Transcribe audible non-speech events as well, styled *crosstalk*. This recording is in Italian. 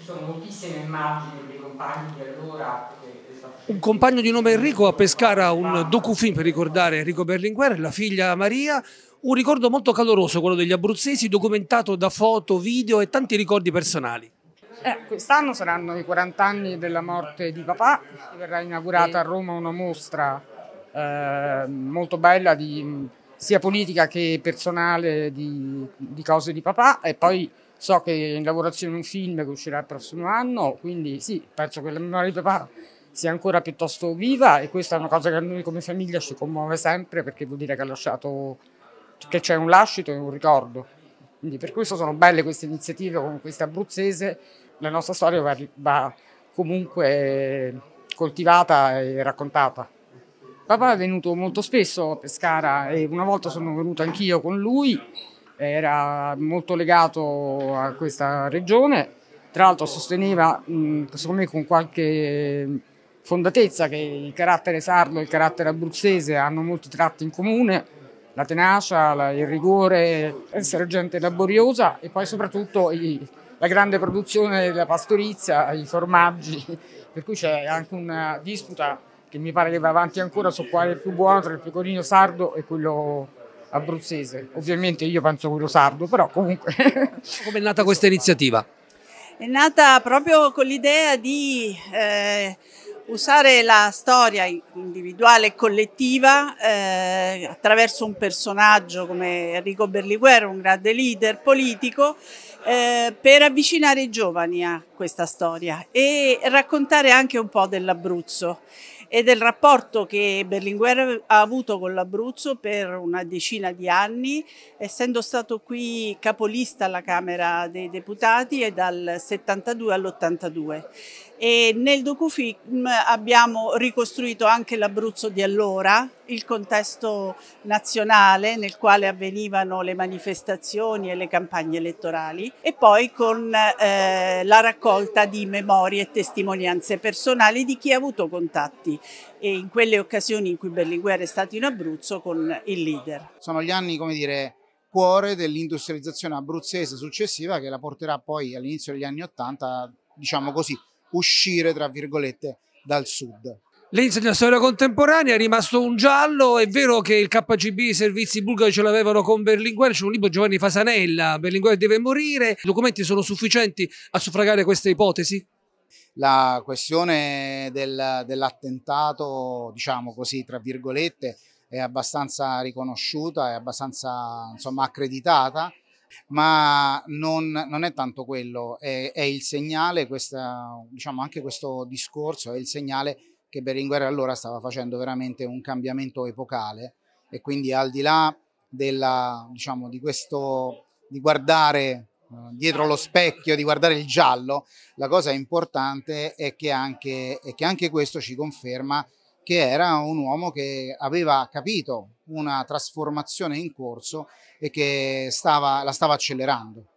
Ci sono moltissime immagini dei compagni di allora. Un compagno di nome Enrico a Pescara, un ah. docufilm per ricordare Enrico Berlinguer, la figlia Maria, un ricordo molto caloroso quello degli abruzzesi documentato da foto, video e tanti ricordi personali. Eh, quest'anno saranno i 40 anni della morte di papà, verrà inaugurata a Roma una mostra eh, molto bella di, sia politica che personale di, di cose di papà e poi So che è in lavorazione un film che uscirà il prossimo anno, quindi sì, penso che la memoria di papà sia ancora piuttosto viva e questa è una cosa che a noi come famiglia ci commuove sempre perché vuol dire che ha lasciato che c'è un lascito e un ricordo. Quindi per questo sono belle queste iniziative come questa abruzzese, la nostra storia va, va comunque coltivata e raccontata. Papà è venuto molto spesso a Pescara e una volta sono venuta anch'io con lui era molto legato a questa regione, tra l'altro sosteneva, secondo me con qualche fondatezza, che il carattere sardo e il carattere abruzzese hanno molti tratti in comune, la tenacia, il rigore, essere gente laboriosa e poi soprattutto la grande produzione della pastorizia, i formaggi, *laughs* per cui c'è anche una disputa che mi pare che va avanti ancora su quale è più buono tra il pecorino sardo e quello abruzzese. Ovviamente io penso quello sardo, però comunque. *laughs* Come è nata questa iniziativa? È nata proprio con l'idea di eh, usare la storia individuale e collettiva eh, attraverso un personaggio come Enrico Berlinguer, un grande leader politico, eh, per avvicinare i giovani a questa storia e raccontare anche un po' dell'Abruzzo e del rapporto che Berlinguer ha avuto con l'Abruzzo per una decina di anni, essendo stato qui capolista alla Camera dei Deputati e dal 72 all'82. E nel docufilm abbiamo ricostruito anche l'Abruzzo di allora, il contesto nazionale nel quale avvenivano le manifestazioni e le campagne elettorali e poi con eh, la raccolta di memorie e testimonianze personali di chi ha avuto contatti e in quelle occasioni in cui Berlinguer è stato in Abruzzo con il leader. Sono gli anni, come dire, cuore dell'industrializzazione abruzzese successiva che la porterà poi all'inizio degli anni Ottanta, diciamo così, uscire, tra virgolette, dal sud. L'inizio storia contemporanea è rimasto un giallo, è vero che il KGB i servizi bulgari ce l'avevano con Berlinguer, c'è un libro Giovanni Fasanella, Berlinguer deve morire, i documenti sono sufficienti a suffragare questa ipotesi? La questione del, dell'attentato, diciamo così, tra virgolette, è abbastanza riconosciuta, è abbastanza insomma, accreditata, ma non, non, è tanto quello, è, è il segnale, questa, diciamo anche questo discorso è il segnale che Berlinguer allora stava facendo veramente un cambiamento epocale e quindi al di là della, diciamo, di, questo, di guardare eh, dietro lo specchio, di guardare il giallo, la cosa importante è che anche, è che anche questo ci conferma che era un uomo che aveva capito una trasformazione in corso e che stava, la stava accelerando.